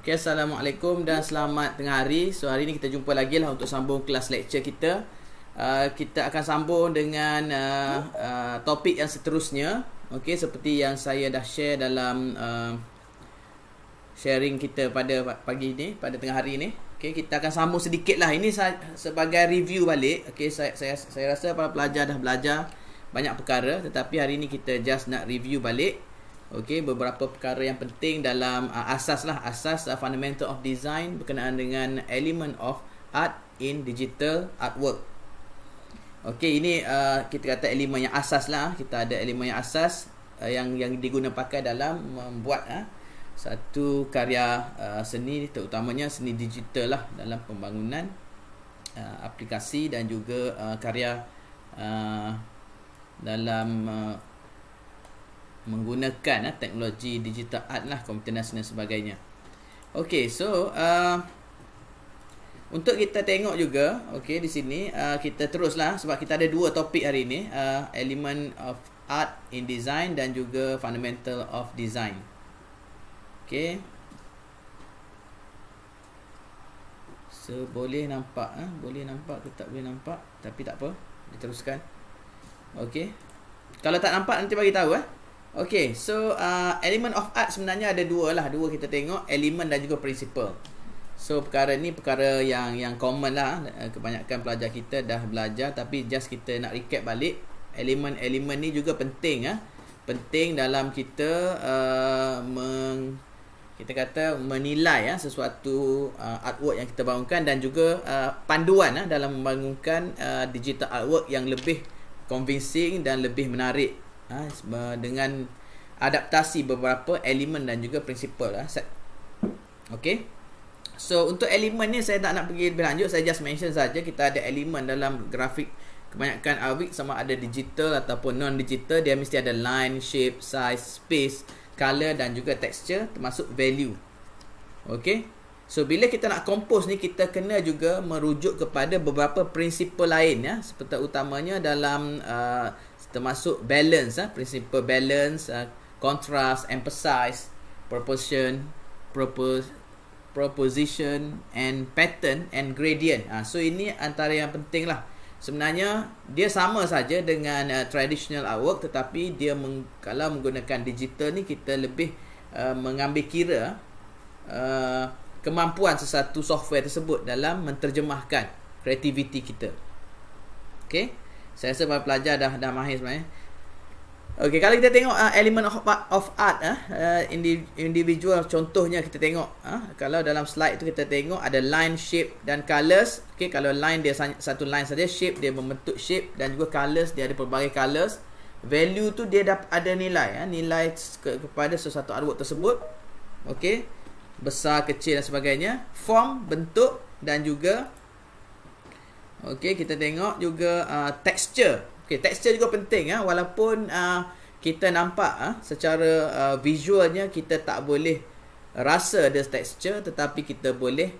Okay, Assalamualaikum dan selamat tengah hari So hari ni kita jumpa lagi lah untuk sambung kelas lecture kita uh, Kita akan sambung dengan uh, uh, topik yang seterusnya Okay, seperti yang saya dah share dalam uh, sharing kita pada pagi ni, pada tengah hari ni Okay, kita akan sambung sedikit lah Ini sebagai review balik Okay, saya, saya, saya rasa para pelajar dah belajar banyak perkara Tetapi hari ni kita just nak review balik okay, beberapa perkara yang penting dalam uh, asas lah asas uh, fundamental of design berkenaan dengan element of art in digital artwork. Okey ini uh, kita kata elemen yang asas lah kita ada elemen yang asas uh, yang yang digunakan pakai dalam membuat uh, satu karya uh, seni terutamanya seni digital lah dalam pembangunan uh, aplikasi dan juga uh, karya uh, dalam uh, menggunakan uh, teknologi digital art lah komputer nasional sebagainya okey so uh, untuk kita tengok juga okey di sini uh, kita teruslah sebab kita ada dua topik hari ini uh, element of art in design dan juga fundamental of design okey so boleh nampak eh boleh nampak ke tak boleh nampak tapi tak apa diteruskan okey kalau tak nampak nanti bagi tahu eh Okay, so uh, element of art sebenarnya ada dua lah. Dua kita tengok, element dan juga principle. So, perkara ni perkara yang yang common lah. Eh, kebanyakan pelajar kita dah belajar. Tapi just kita nak recap balik. element-element ni juga penting ah Penting dalam kita uh, meng, kita kata menilai ya, sesuatu uh, artwork yang kita bangunkan dan juga uh, panduan ah dalam membangunkan uh, digital artwork yang lebih convincing dan lebih menarik ha, dengan adaptasi beberapa elemen dan juga prinsipal ha, set okey so untuk elemen ni saya tak nak pergi lebih lanjut saya just mention saja kita ada elemen dalam grafik kebanyakan awik sama ada digital ataupun non digital dia mesti ada line shape size space color dan juga texture termasuk value okey So bila kita nak compose ni kita kena juga merujuk kepada beberapa prinsipal lain ya seperti utamanya dalam uh, termasuk balance ah prinsip balance uh, contrast emphasize proportion propose proposition and pattern and gradient ah so ini antara yang penting lah sebenarnya dia sama saja dengan uh, traditional artwork tetapi dia meng, kalau menggunakan digital ni kita lebih uh, mengambil kira uh, kemampuan sesuatu software tersebut dalam menterjemahkan kreativiti kita okey saya rasa para pelajar dah dah mahir sebenarnya. Okey, kalau kita tengok uh, element of, of art ah, eh uh, individual contohnya kita tengok uh, kalau dalam slide tu kita tengok ada line, shape dan colours. Okey, kalau line dia satu line saja, shape dia membentuk shape dan juga colours dia ada pelbagai colours. Value tu dia dapat ada nilai eh, nilai ke kepada sesuatu artwork tersebut. Okey. Besar, kecil dan sebagainya. Form, bentuk dan juga Okey, kita tengok juga uh, texture. Okey, texture juga penting ah ha? walaupun uh, kita nampak ah ha? secara uh, visualnya kita tak boleh rasa ada texture tetapi kita boleh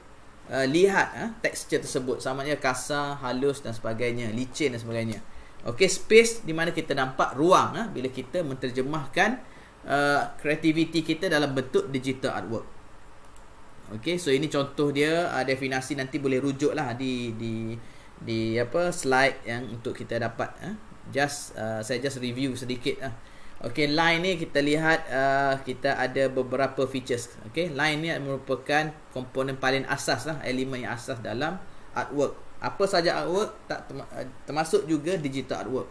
uh, lihat ah texture tersebut sama ada kasar, halus dan sebagainya, licin dan sebagainya. Okay, space di mana kita nampak ruang ah bila kita menterjemahkan kreativiti uh, kita dalam bentuk digital artwork. Okay, so ini contoh dia uh, definasi nanti boleh rujuklah di di di apa slide yang untuk kita dapat eh? just uh, saya just review sedikit eh? okey line ni kita lihat uh, kita ada beberapa features okey line ni merupakan komponen paling asas lah elemen yang asas dalam artwork apa saja artwork tak uh, termasuk juga digital artwork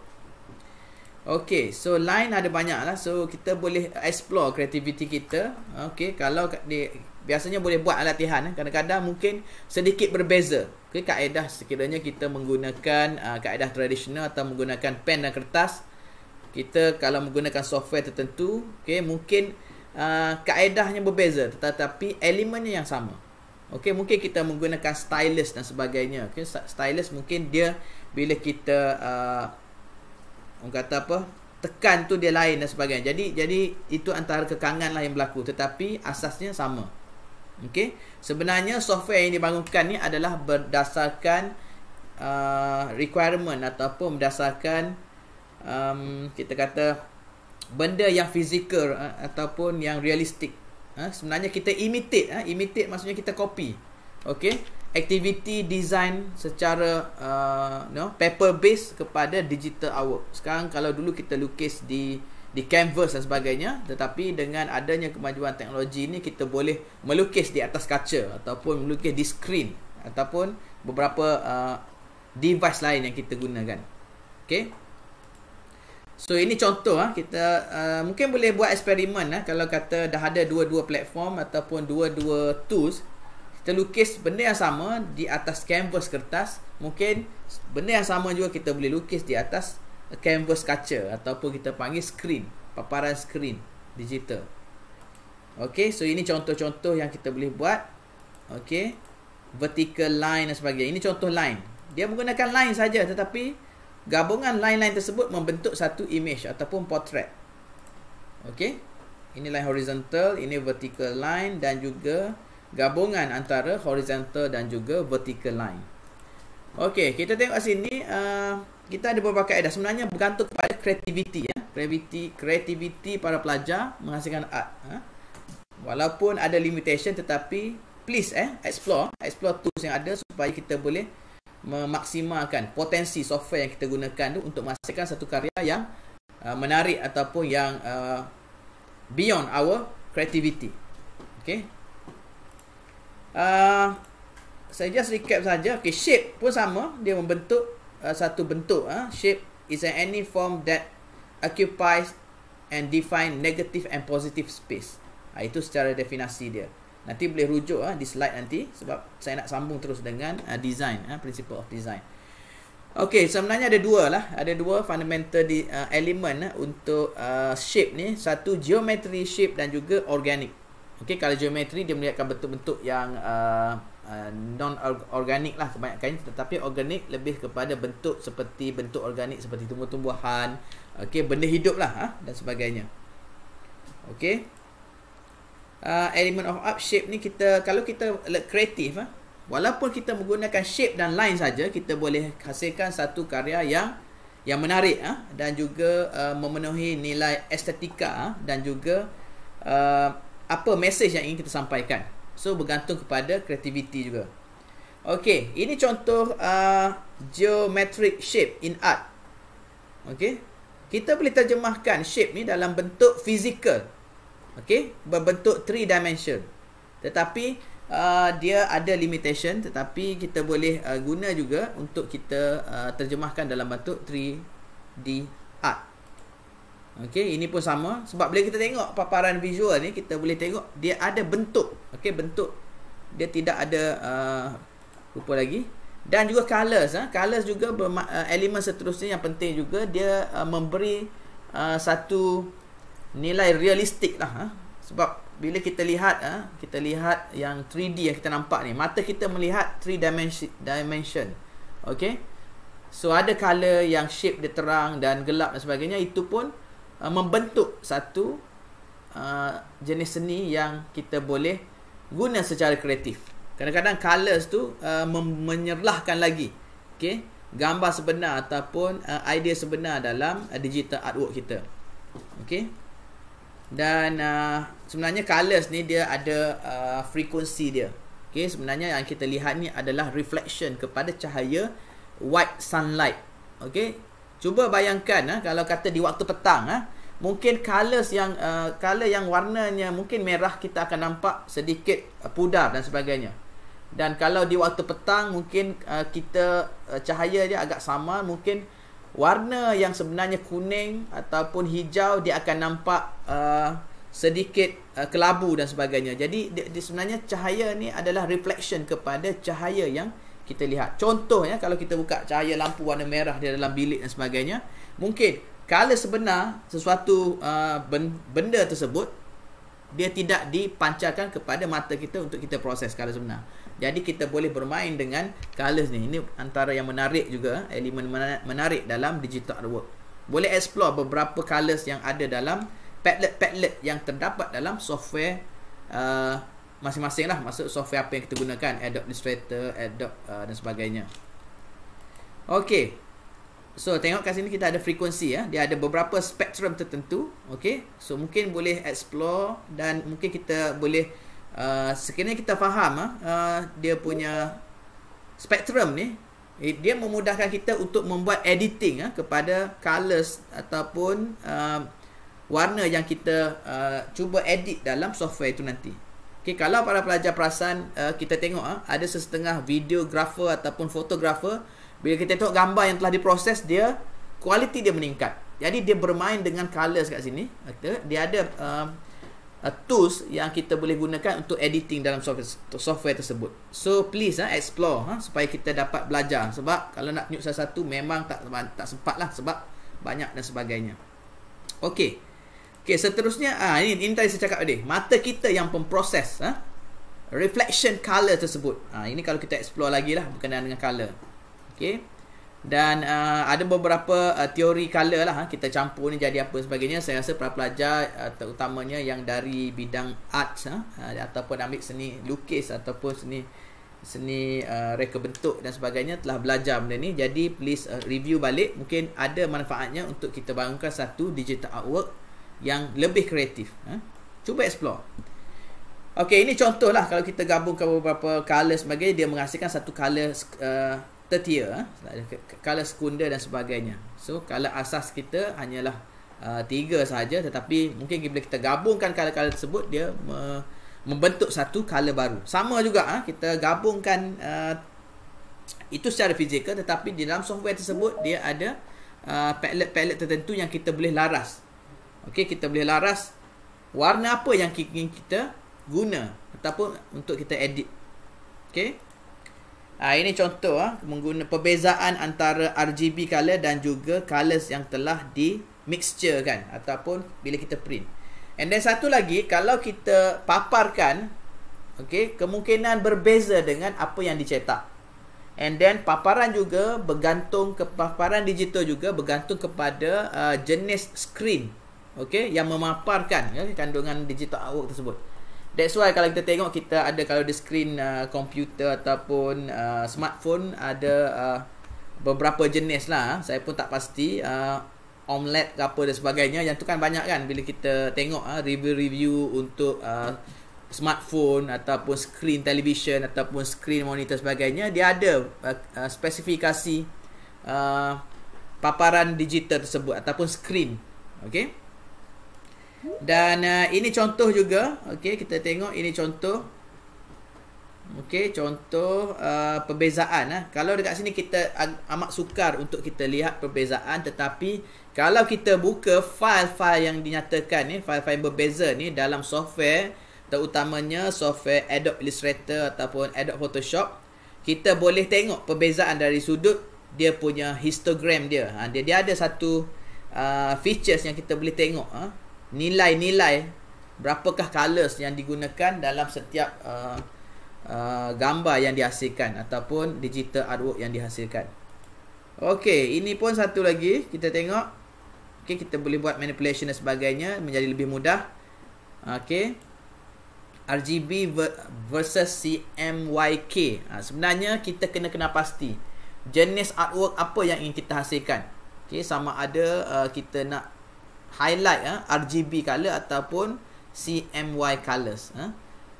Okay, so line ada banyak lah So, kita boleh explore kreativiti kita Okay, kalau di, biasanya boleh buat latihan eh. kadang-kadang mungkin sedikit berbeza okay, kaedah sekiranya kita menggunakan uh, kaedah tradisional atau menggunakan pen dan kertas kita kalau menggunakan software tertentu okay, mungkin uh, kaedahnya berbeza tetapi elemennya yang sama okay, mungkin kita menggunakan stylus dan sebagainya okay, stylus mungkin dia bila kita uh, orang kata apa tekan tu dia lain dan sebagainya. Jadi jadi itu antara kekangan lah yang berlaku tetapi asasnya sama. Okey, sebenarnya software yang dibangunkan ni adalah berdasarkan uh, requirement ataupun berdasarkan um, kita kata benda yang fizikal uh, ataupun yang realistik. Uh, sebenarnya kita imitate, uh, imitate maksudnya kita copy. Okey, activity design secara uh, no paper based kepada digital artwork. Sekarang kalau dulu kita lukis di di canvas dan sebagainya tetapi dengan adanya kemajuan teknologi ini kita boleh melukis di atas kaca ataupun melukis di screen ataupun beberapa uh, device lain yang kita gunakan okey so ini contoh ah, kita uh, mungkin boleh buat eksperimen ah, kalau kata dah ada dua-dua platform ataupun dua-dua tools kita lukis benda yang sama di atas canvas kertas mungkin benda yang sama juga kita boleh lukis di atas canvas kaca ataupun kita panggil screen, paparan screen digital. Okey, so ini contoh-contoh yang kita boleh buat. Okey. Vertical line dan sebagainya. Ini contoh line. Dia menggunakan line saja tetapi gabungan line-line tersebut membentuk satu image ataupun portrait. Okey. Ini line horizontal, ini vertical line dan juga gabungan antara horizontal dan juga vertical line. Okey, kita tengok sini uh, kita ada beberapa kaedah sebenarnya bergantung kepada kreativiti ya kreativiti kreativiti para pelajar menghasilkan art ha? walaupun ada limitation tetapi please eh explore explore tools yang ada supaya kita boleh memaksimalkan potensi software yang kita gunakan tu untuk menghasilkan satu karya yang uh, menarik ataupun yang uh, beyond our creativity okey uh, saya just recap saja okey shape pun sama dia membentuk uh, satu bentuk uh, shape is an any form that occupies and define negative and positive space uh, itu secara definasi dia nanti boleh rujuk uh, di slide nanti sebab saya nak sambung terus dengan uh, design uh, principle of design Okay, sebenarnya ada dua lah Ada dua fundamental di, uh, element uh, Untuk uh, shape ni Satu geometry shape dan juga organic Okay, kalau geometry dia melihatkan bentuk-bentuk yang uh, Uh, non-organik lah kebanyakan tetapi organik lebih kepada bentuk seperti bentuk organik seperti tumbuh-tumbuhan okey benda hidup lah ha? dan sebagainya okey uh, element of up shape ni kita kalau kita kreatif ha? walaupun kita menggunakan shape dan line saja kita boleh hasilkan satu karya yang yang menarik ah ha? dan juga uh, memenuhi nilai estetika ha? dan juga uh, apa message yang ingin kita sampaikan So bergantung kepada kreativiti juga. Okay, ini contoh uh, geometric shape in art. Okay, Kita boleh terjemahkan shape ni dalam bentuk physical. Okay, berbentuk three dimension. Tetapi uh, dia ada limitation tetapi kita boleh uh, guna juga untuk kita uh, terjemahkan dalam bentuk 3D Okey, ini pun sama sebab bila kita tengok paparan visual ni kita boleh tengok dia ada bentuk. Okey, bentuk dia tidak ada uh, rupa lagi dan juga colors ah. Huh? Colors juga uh, elemen seterusnya yang penting juga dia uh, memberi uh, satu nilai realistik lah huh? Ah. Sebab bila kita lihat ah, huh? kita lihat yang 3D yang kita nampak ni, mata kita melihat 3 dimension dimension. Okey. So ada color yang shape dia terang dan gelap dan sebagainya itu pun Uh, membentuk satu uh, jenis seni yang kita boleh guna secara kreatif. Kadang-kadang colors tu uh, menyerlahkan lagi. Okey, gambar sebenar ataupun uh, idea sebenar dalam uh, digital artwork kita. Okey. Dan uh, sebenarnya colors ni dia ada uh, frekuensi dia. Okey, sebenarnya yang kita lihat ni adalah reflection kepada cahaya white sunlight. Okey, Cuba bayangkan ha, kalau kata di waktu petang ha, Mungkin colours yang uh, Colour yang warnanya mungkin merah Kita akan nampak sedikit uh, pudar dan sebagainya Dan kalau di waktu petang Mungkin uh, kita uh, cahaya dia agak sama Mungkin warna yang sebenarnya kuning Ataupun hijau Dia akan nampak uh, sedikit uh, kelabu dan sebagainya Jadi di, di sebenarnya cahaya ni adalah reflection Kepada cahaya yang kita lihat. Contohnya kalau kita buka cahaya lampu warna merah di dalam bilik dan sebagainya, mungkin color sebenar sesuatu uh, benda tersebut dia tidak dipancarkan kepada mata kita untuk kita proses kalau sebenar. Jadi kita boleh bermain dengan colors ni. Ini antara yang menarik juga, elemen menarik dalam digital artwork. Boleh explore beberapa colors yang ada dalam padlet-padlet yang terdapat dalam software uh, masing-masing lah masuk software apa yang kita gunakan Adobe Illustrator, Adobe uh, dan sebagainya Ok So tengok kat sini kita ada frekuensi ya. Dia ada beberapa spektrum tertentu Ok So mungkin boleh explore Dan mungkin kita boleh uh, Sekiranya kita faham ah, uh, Dia punya spektrum ni eh, dia memudahkan kita untuk membuat editing eh, kepada colors ataupun uh, warna yang kita uh, cuba edit dalam software itu nanti Okay, kalau para pelajar perasan uh, kita tengok uh, ada sesetengah videographer ataupun fotografer bila kita tengok gambar yang telah diproses dia kualiti dia meningkat. Jadi dia bermain dengan colors kat sini. Okay. Dia ada uh, uh, tools yang kita boleh gunakan untuk editing dalam software, software tersebut. So please uh, explore uh, supaya kita dapat belajar sebab kalau nak tunjuk satu-satu memang tak tak sempat lah sebab banyak dan sebagainya. Okay. Okey, seterusnya ah ini ini tadi saya cakap tadi. Mata kita yang pemproses ah reflection color tersebut. Ah ini kalau kita explore lagi lah berkenaan dengan color. Okey. Dan uh, ada beberapa uh, teori color lah ah, kita campur ni jadi apa sebagainya. Saya rasa para pelajar uh, terutamanya yang dari bidang arts ha, uh, ataupun ambil seni lukis ataupun seni seni uh, reka bentuk dan sebagainya telah belajar benda ni. Jadi please uh, review balik mungkin ada manfaatnya untuk kita bangunkan satu digital artwork yang lebih kreatif. Ha? Cuba explore. Okey, ini contohlah kalau kita gabungkan beberapa color sebagainya, dia menghasilkan satu colour uh, tertier. Ha? Color sekunder dan sebagainya. So, colour asas kita hanyalah uh, tiga sahaja. Tetapi, mungkin bila kita gabungkan color-color tersebut, dia me membentuk satu color baru. Sama juga, ha? kita gabungkan uh, itu secara fizikal. Tetapi, di dalam software tersebut, dia ada uh, palette-palette tertentu yang kita boleh laras. Okey, kita boleh laras warna apa yang ingin kita guna ataupun untuk kita edit. Okey. Ah ini contoh ah, mengguna perbezaan antara RGB color dan juga colors yang telah di mixture kan ataupun bila kita print. And then satu lagi kalau kita paparkan okey kemungkinan berbeza dengan apa yang dicetak. And then paparan juga bergantung ke paparan digital juga bergantung kepada uh, jenis screen okey yang memaparkan ya, kandungan digital artwork tersebut that's why kalau kita tengok kita ada kalau di screen uh, komputer ataupun uh, smartphone ada uh, beberapa jenis lah saya pun tak pasti uh, omelet ke apa dan sebagainya yang tu kan banyak kan bila kita tengok uh, review-review untuk uh, smartphone ataupun screen television ataupun screen monitor sebagainya dia ada uh, uh spesifikasi uh, paparan digital tersebut ataupun screen okey dan uh, ini contoh juga. okay kita tengok ini contoh. okay contoh uh, perbezaan. Uh. Kalau dekat sini kita amat sukar untuk kita lihat perbezaan. Tetapi kalau kita buka file-file yang dinyatakan ni, file-file yang berbeza ni dalam software terutamanya software Adobe Illustrator ataupun Adobe Photoshop kita boleh tengok perbezaan dari sudut dia punya histogram dia. Ha, dia dia ada satu uh, features yang kita boleh tengok ha nilai-nilai berapakah colors yang digunakan dalam setiap uh, uh, gambar yang dihasilkan ataupun digital artwork yang dihasilkan. Okey, ini pun satu lagi kita tengok. Okey, kita boleh buat manipulation dan sebagainya menjadi lebih mudah. Okey. RGB versus CMYK. Ha, sebenarnya kita kena kena pasti jenis artwork apa yang ingin kita hasilkan. Okey, sama ada uh, kita nak highlight eh, ah, RGB color ataupun CMY colors eh. Ah.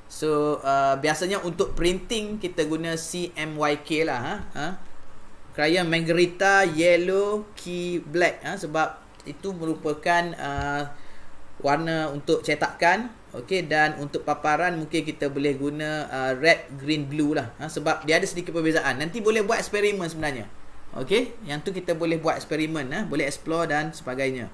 So uh, biasanya untuk printing kita guna CMYK lah eh. Crayon Margarita Yellow Key Black eh, Sebab itu merupakan uh, warna untuk cetakan Okey dan untuk paparan mungkin kita boleh guna uh, red green blue lah ha, sebab dia ada sedikit perbezaan. Nanti boleh buat eksperimen sebenarnya. Okey, yang tu kita boleh buat eksperimen ah, ha, boleh explore dan sebagainya.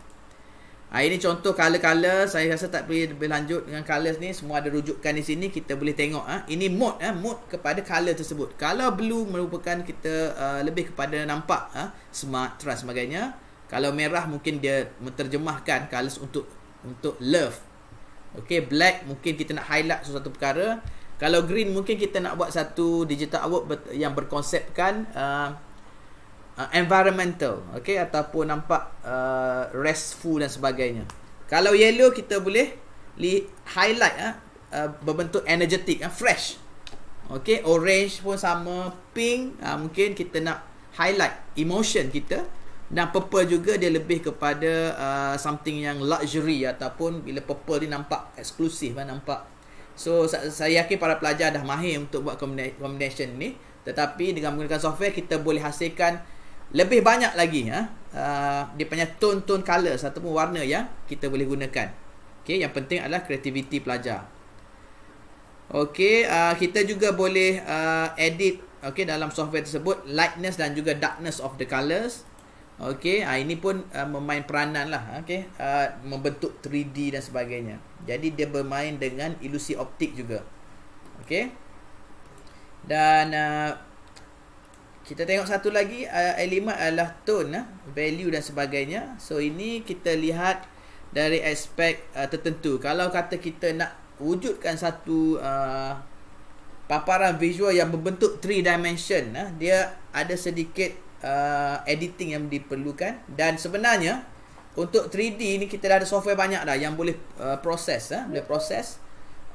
Ha, ini contoh color-color. Saya rasa tak perlu lebih lanjut dengan colors ni. Semua ada rujukan di sini. Kita boleh tengok. Ha. Ini mode. Ha. Mode kepada color tersebut. Kalau blue merupakan kita uh, lebih kepada nampak. Ha. Smart, trust sebagainya. Kalau merah mungkin dia menterjemahkan colors untuk untuk love. Okay, black mungkin kita nak highlight sesuatu perkara. Kalau green mungkin kita nak buat satu digital artwork yang berkonsepkan... Uh, uh, environmental okey ataupun nampak uh, restful dan sebagainya kalau yellow kita boleh li- highlight uh, uh, berbentuk energetic uh, fresh okey orange pun sama pink uh, mungkin kita nak highlight emotion kita dan purple juga dia lebih kepada uh, something yang luxury ataupun bila purple ni nampak eksklusif kan nampak so saya yakin para pelajar dah mahir untuk buat combination ni tetapi dengan menggunakan software kita boleh hasilkan lebih banyak lagi ha? uh, dia punya tone-tone colours ataupun warna ya kita boleh gunakan okay, yang penting adalah kreativiti pelajar Okey, uh, kita juga boleh uh, edit okey dalam software tersebut lightness dan juga darkness of the colors. Okey, uh, ini pun uh, memain peranan lah okey, uh, membentuk 3D dan sebagainya. Jadi dia bermain dengan ilusi optik juga. Okey. Dan uh, kita tengok satu lagi uh, elemen adalah tone uh, value dan sebagainya so ini kita lihat dari aspek uh, tertentu kalau kata kita nak wujudkan satu uh, paparan visual yang berbentuk three dimension uh, dia ada sedikit uh, editing yang diperlukan dan sebenarnya untuk 3D ni kita dah ada software banyak dah yang boleh uh, proses uh, boleh proses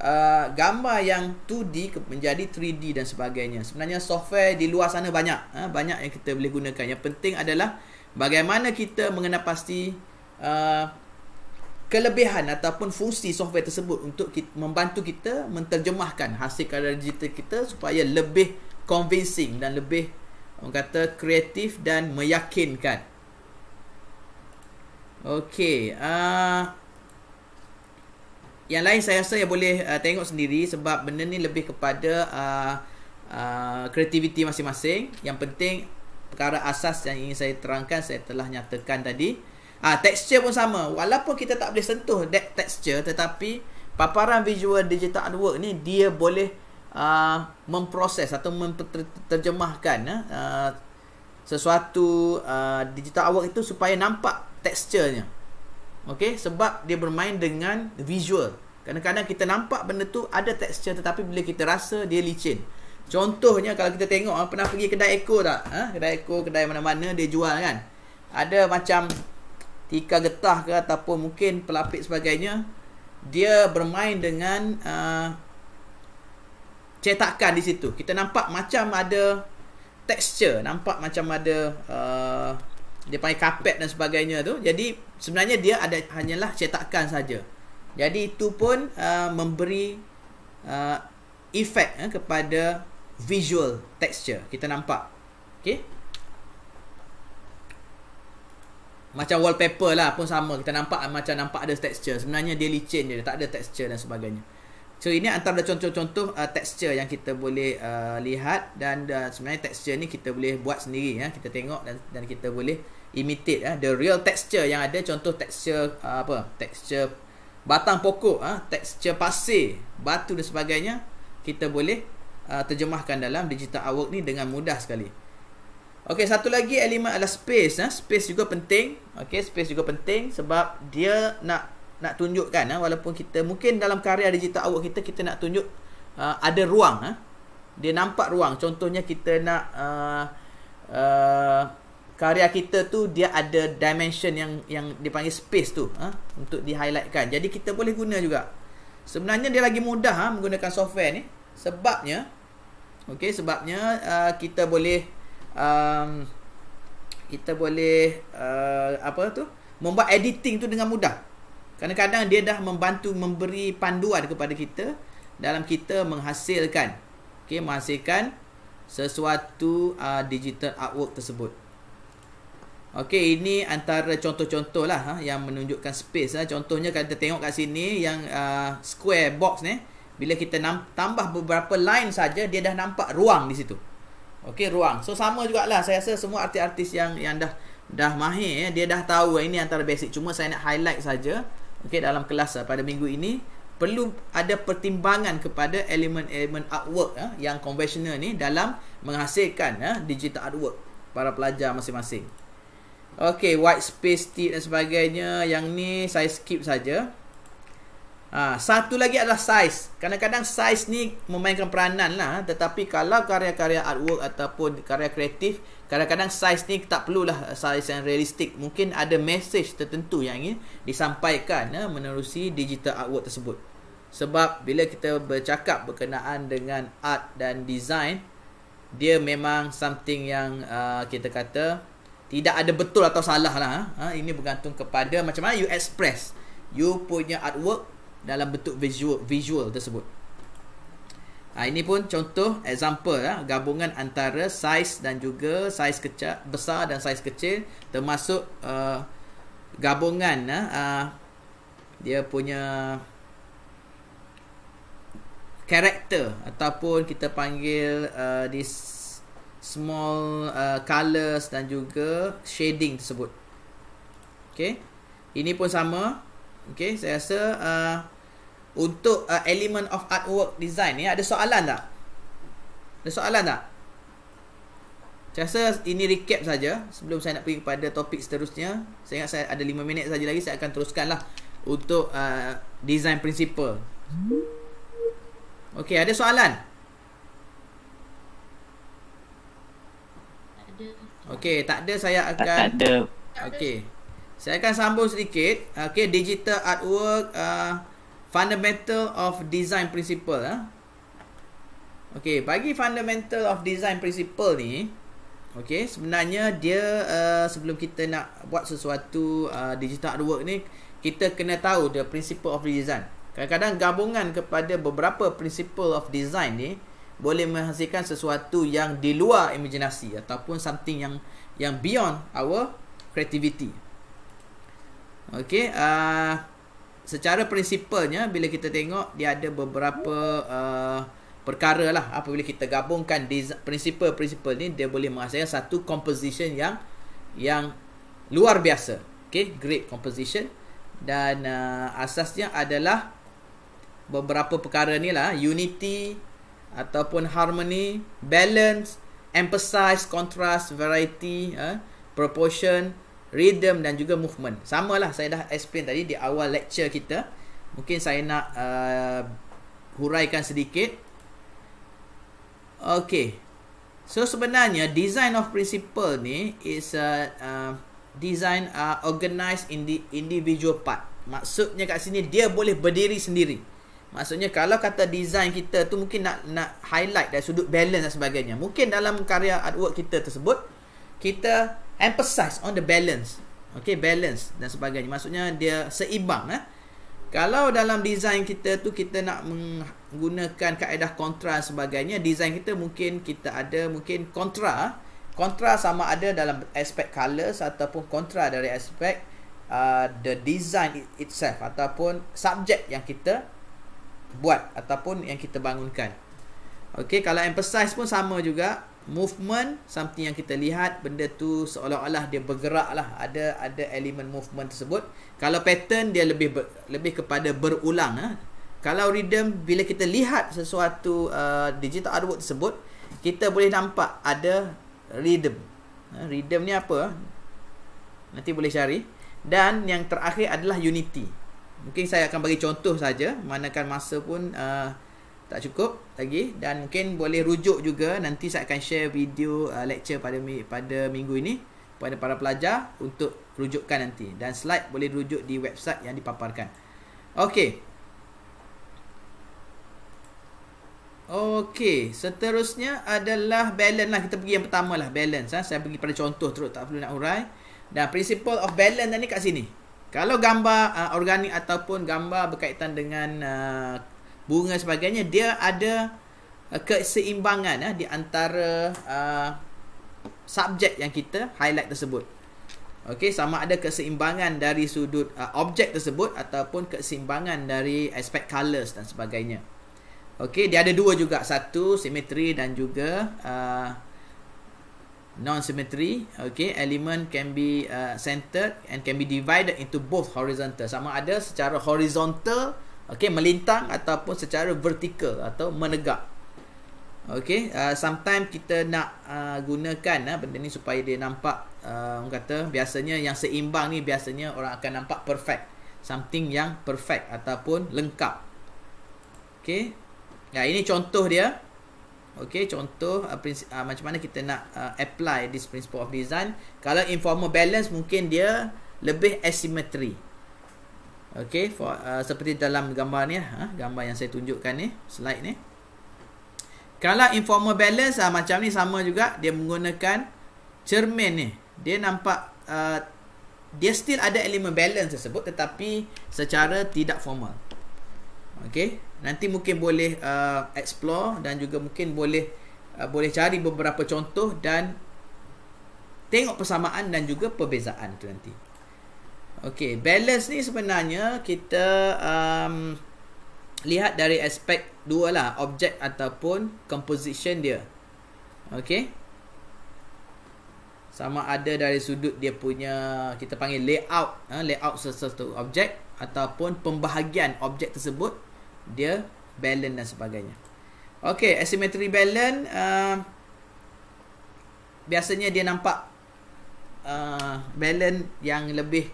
Uh, gambar yang 2D menjadi 3D dan sebagainya. Sebenarnya software di luar sana banyak, uh, banyak yang kita boleh gunakan. Yang penting adalah bagaimana kita mengenal pasti uh, kelebihan ataupun fungsi software tersebut untuk kita, membantu kita menterjemahkan hasil karya digital kita supaya lebih convincing dan lebih orang kata kreatif dan meyakinkan. Okey, uh, yang lain saya rasa yang boleh uh, tengok sendiri sebab benda ni lebih kepada kreativiti uh, uh, masing-masing. Yang penting perkara asas yang ingin saya terangkan saya telah nyatakan tadi. Ah uh, texture pun sama. Walaupun kita tak boleh sentuh that texture tetapi paparan visual digital artwork ni dia boleh uh, memproses atau menterjemahkan eh, uh, sesuatu uh, digital artwork itu supaya nampak texturenya. Okay, sebab dia bermain dengan visual. Kadang-kadang kita nampak benda tu ada tekstur, tetapi bila kita rasa dia licin. Contohnya kalau kita tengok pernah pergi kedai Eko tak? Ha? kedai Eko, kedai mana-mana dia jual kan. Ada macam tika getah ke ataupun mungkin pelapik sebagainya. Dia bermain dengan uh, cetakan di situ. Kita nampak macam ada tekstur, nampak macam ada uh, dia panggil karpet dan sebagainya tu jadi sebenarnya dia ada hanyalah cetakan saja jadi itu pun uh, memberi uh, efek uh, eh, kepada visual texture kita nampak okey macam wallpaper lah pun sama kita nampak macam nampak ada texture sebenarnya dia licin je tak ada texture dan sebagainya So ini antara contoh-contoh uh, texture yang kita boleh uh, lihat dan uh, sebenarnya tekstur ni kita boleh buat sendiri ya. Kita tengok dan dan kita boleh imitate ya. the real tekstur yang ada contoh tekstur uh, apa? tekstur batang pokok ah, uh, texture pasir, batu dan sebagainya kita boleh uh, terjemahkan dalam digital artwork ni dengan mudah sekali. Okey, satu lagi elemen adalah space ya. Space juga penting. Okey, space juga penting sebab dia nak nak tunjukkan eh, walaupun kita mungkin dalam karya digital awak kita kita nak tunjuk ah, ada ruang ah. dia nampak ruang contohnya kita nak karya kita tu dia ada dimension yang yang dipanggil space tu untuk di highlightkan jadi kita boleh guna juga sebenarnya dia lagi mudah menggunakan software ni sebabnya okey sebabnya kita boleh um, kita boleh apa tu membuat editing tu dengan mudah Kadang-kadang dia dah membantu memberi panduan kepada kita dalam kita menghasilkan okey menghasilkan sesuatu uh, digital artwork tersebut. Okey, ini antara contoh-contoh lah ha, yang menunjukkan space lah. Contohnya kalau kita tengok kat sini yang uh, square box ni bila kita tambah beberapa line saja dia dah nampak ruang di situ. Okey, ruang. So sama jugaklah saya rasa semua artis-artis yang yang dah dah mahir ya, dia dah tahu ini antara basic cuma saya nak highlight saja okay, dalam kelas uh, pada minggu ini perlu ada pertimbangan kepada elemen-elemen artwork uh, yang konvensional ni dalam menghasilkan uh, digital artwork para pelajar masing-masing. Okey, white space tip dan sebagainya. Yang ni saya skip saja. Ha, satu lagi adalah size. Kadang-kadang size ni memainkan peranan lah. Tetapi kalau karya-karya artwork ataupun karya kreatif kadang-kadang size ni tak perlulah eh, size yang realistik mungkin ada message tertentu yang ingin disampaikan ya, menerusi digital artwork tersebut sebab bila kita bercakap berkenaan dengan art dan design dia memang something yang uh, kita kata tidak ada betul atau salah lah ha? ini bergantung kepada macam mana you express you punya artwork dalam bentuk visual visual tersebut Ha, ini pun contoh example ya, gabungan antara saiz dan juga saiz kecil, besar dan saiz kecil termasuk uh, gabungan ya, uh, dia punya karakter ataupun kita panggil uh, di small uh, colors dan juga shading tersebut. Okey. Ini pun sama. Okey, saya rasa uh, untuk uh, element of artwork design ni ada soalan tak? Ada soalan tak? Saya rasa ini recap saja sebelum saya nak pergi kepada topik seterusnya. Saya ingat saya ada 5 minit saja lagi saya akan teruskanlah untuk uh, design principle. Okey, ada soalan? Okey, tak ada saya akan Tak ada. Okey. Saya akan sambung sedikit. Okey, digital artwork uh, fundamental of design principle ah. Okey, bagi fundamental of design principle ni, okey, sebenarnya dia uh, sebelum kita nak buat sesuatu uh, digital artwork ni, kita kena tahu the principle of design. Kadang-kadang gabungan kepada beberapa principle of design ni boleh menghasilkan sesuatu yang di luar imaginasi ataupun something yang yang beyond our creativity. Okey, ah uh, secara prinsipalnya bila kita tengok dia ada beberapa uh, perkara lah apabila kita gabungkan prinsipal-prinsipal ni dia boleh menghasilkan satu composition yang yang luar biasa okay great composition dan uh, asasnya adalah beberapa perkara ni lah unity ataupun harmony balance emphasize contrast variety uh, proportion rhythm dan juga movement. Sama lah saya dah explain tadi di awal lecture kita. Mungkin saya nak uh, huraikan sedikit. Okay. So sebenarnya design of principle ni is a uh, design uh, organized in the individual part. Maksudnya kat sini dia boleh berdiri sendiri. Maksudnya kalau kata design kita tu mungkin nak nak highlight dari sudut balance dan sebagainya. Mungkin dalam karya artwork kita tersebut kita emphasize on the balance. Okay, balance dan sebagainya. Maksudnya dia seimbang. Eh? Kalau dalam design kita tu kita nak menggunakan kaedah kontra sebagainya, design kita mungkin kita ada mungkin kontra. Kontra sama ada dalam aspek colors ataupun kontra dari aspek uh, the design itself ataupun subjek yang kita buat ataupun yang kita bangunkan. Okay, kalau emphasize pun sama juga movement something yang kita lihat benda tu seolah-olah dia bergerak lah ada ada elemen movement tersebut kalau pattern dia lebih ber, lebih kepada berulang ha? kalau rhythm bila kita lihat sesuatu uh, digital artwork tersebut kita boleh nampak ada rhythm ha? rhythm ni apa ha? nanti boleh cari dan yang terakhir adalah unity mungkin saya akan bagi contoh saja manakan masa pun uh, tak cukup lagi dan mungkin boleh rujuk juga nanti saya akan share video uh, lecture pada pada minggu ini kepada para pelajar untuk rujukkan nanti dan slide boleh rujuk di website yang dipaparkan. Okey. Okey, seterusnya adalah balance lah kita pergi yang pertama lah balance ha. saya pergi pada contoh terus tak perlu nak urai. Dan principle of balance ni kat sini. Kalau gambar uh, organik ataupun gambar berkaitan dengan uh, bunga sebagainya dia ada uh, keseimbangan uh, di antara uh, subjek yang kita highlight tersebut okey sama ada keseimbangan dari sudut uh, objek tersebut ataupun keseimbangan dari aspect colors dan sebagainya okey dia ada dua juga satu simetri dan juga uh, non symmetry okey element can be uh, centered and can be divided into both horizontal sama ada secara horizontal Okay, melintang ataupun secara vertikal atau menegak. Okay, uh, sometimes kita nak uh, gunakan uh, benda ni supaya dia nampak uh, orang kata biasanya yang seimbang ni biasanya orang akan nampak perfect. Something yang perfect ataupun lengkap. Okay, nah ini contoh dia. Okay, contoh uh, prinsip, uh, macam mana kita nak uh, apply this principle of design. Kalau informal balance mungkin dia lebih asymmetry. Okey, uh, seperti dalam gambar ni, ah, ha, gambar yang saya tunjukkan ni, slide ni. Kalau informal balance ha, macam ni sama juga, dia menggunakan cermin ni. Dia nampak uh, dia still ada elemen balance tersebut tetapi secara tidak formal. Okey, nanti mungkin boleh uh, explore dan juga mungkin boleh uh, boleh cari beberapa contoh dan tengok persamaan dan juga perbezaan tu nanti. Okey, balance ni sebenarnya kita um, lihat dari aspek dua lah, objek ataupun composition dia. Okey. Sama ada dari sudut dia punya kita panggil layout, ha, layout sesuatu objek ataupun pembahagian objek tersebut dia balance dan sebagainya. Okey, asymmetry balance uh, biasanya dia nampak uh, balance yang lebih